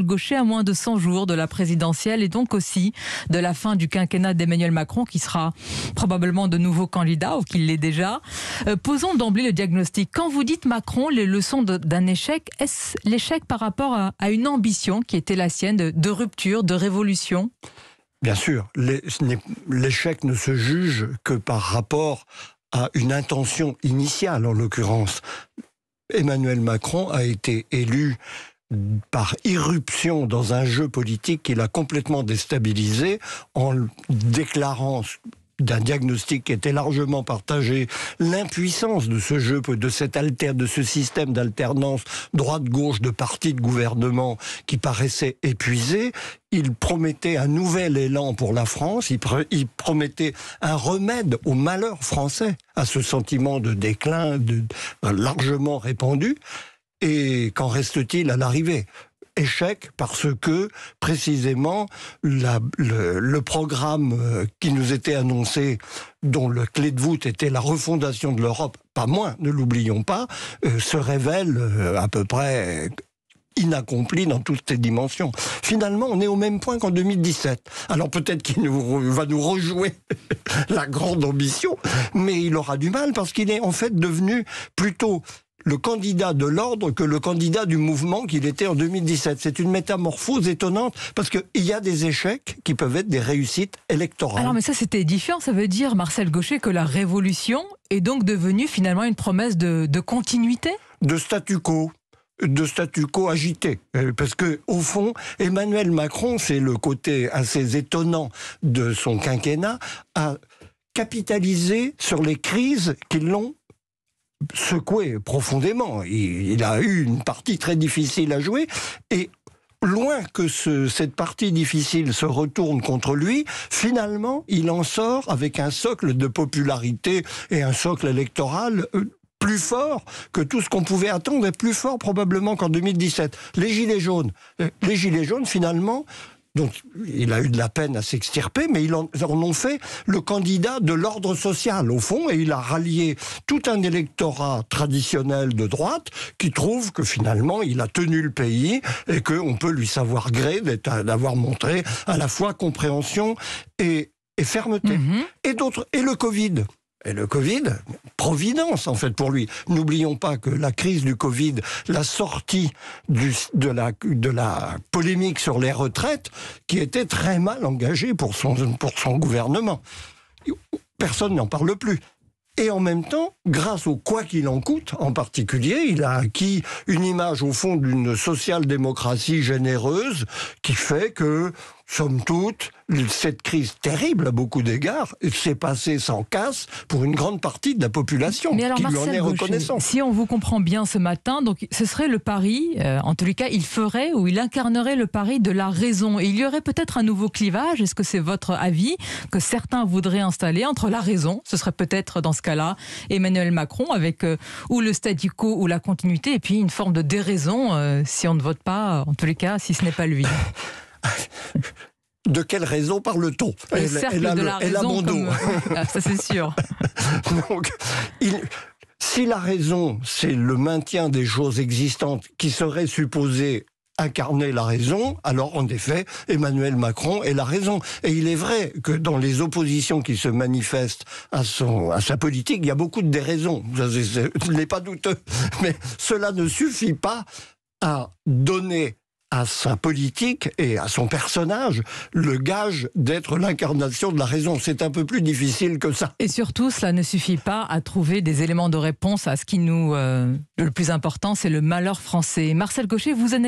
Gaucher à moins de 100 jours de la présidentielle et donc aussi de la fin du quinquennat d'Emmanuel Macron qui sera probablement de nouveau candidat ou qu'il l'est déjà. Euh, posons d'emblée le diagnostic. Quand vous dites Macron, les leçons d'un échec, est-ce l'échec par rapport à, une ambition qui était la sienne de, de rupture, de révolution Bien sûr, l'échec ne se juge que par rapport à une intention initiale, en l'occurrence. Emmanuel Macron a été élu par irruption dans un jeu politique qu'il a complètement déstabilisé en déclarant d'un diagnostic qui était largement partagé, l'impuissance de ce jeu, de cette de ce système d'alternance droite-gauche de partis de gouvernement qui paraissait épuisé, il promettait un nouvel élan pour la France, il, promettait un remède au malheur français, à ce sentiment de déclin largement répandu. Et qu'en reste-t-il à l'arrivée échec parce que précisément le, programme euh, qui nous était annoncé, dont le clé de voûte était la refondation de l'Europe, pas moins, ne l'oublions pas, euh, se révèle euh, à peu près inaccompli dans toutes ses dimensions. Finalement, on est au même point qu'en 2017. Alors peut-être qu'il va nous rejouer la grande ambition, mais il aura du mal parce qu'il est en fait devenu plutôt le candidat de l'ordre que le candidat du mouvement qu'il était en 2017. C'est une métamorphose étonnante parce qu'il y a des échecs qui peuvent être des réussites électorales. Alors mais ça c'était édifiant, ça veut dire Marcel Gaucher que la révolution est donc devenue finalement une promesse de, continuité De statu quo de statu quo agité. Euh, parce que, au fond, Emmanuel Macron, c'est le côté assez étonnant de son quinquennat, a capitalisé sur les crises qui l'ont secoué profondément. Il, a eu une partie très difficile à jouer et loin que cette partie difficile se retourne contre lui, finalement, il en sort avec un socle de popularité et un socle électoral euh, plus fort que tout ce qu'on pouvait attendre et plus fort probablement qu'en 2017. Les Gilets jaunes. Euh, les Gilets jaunes, finalement, donc, il a eu de la peine à s'extirper, mais ils en, ont fait le candidat de l'ordre social, au fond, et il a rallié tout un électorat traditionnel de droite qui trouve que finalement, il a tenu le pays et qu'on peut lui savoir gré d'avoir montré à la fois compréhension et, fermeté. Mhm. Et d'autres, et le Covid et le Covid, providence en fait pour lui. N'oublions pas que la crise du Covid, la sortie de, la, polémique sur les retraites, qui était très mal engagée pour son, pour son gouvernement. Personne n'en parle plus. Et en même temps, grâce au quoi qu'il en coûte, en particulier, il a acquis une image au fond d'une social-démocratie généreuse qui fait que somme toute, cette crise terrible à beaucoup d'égards s'est passée sans casse pour une grande partie de la population qui lui en est reconnaissant. Si on vous comprend bien ce matin, donc ce serait le pari, euh, en en les cas, il ferait ou il incarnerait le pari de la raison. Et il y aurait peut-être un nouveau clivage, est-ce que c'est votre avis, que certains voudraient installer entre la raison, ce serait peut-être dans ce cas-là Emmanuel Macron, avec euh, ou le statu quo ou la continuité, et puis une forme de déraison euh, si on ne vote pas, en tous les cas, si ce n'est pas lui de quelle raison parle-t-on elle, elle, a, mon dos. Ah, ça c'est sûr. Donc, si la raison, c'est le maintien des choses existantes qui seraient supposées incarner la raison, alors en effet, Emmanuel Macron est la raison. Et il est vrai que dans les oppositions qui se manifestent à, son, à sa politique, il y a beaucoup de déraisons. Je n'est pas douteux. Mais cela ne suffit pas à donner à sa politique et à son personnage le gage d'être l'incarnation de la raison. C'est un peu plus difficile que ça. Et surtout, cela ne suffit pas à trouver des éléments de réponse à ce qui nous... Euh, le plus important, c'est le malheur français. Marcel Gaucher, vous en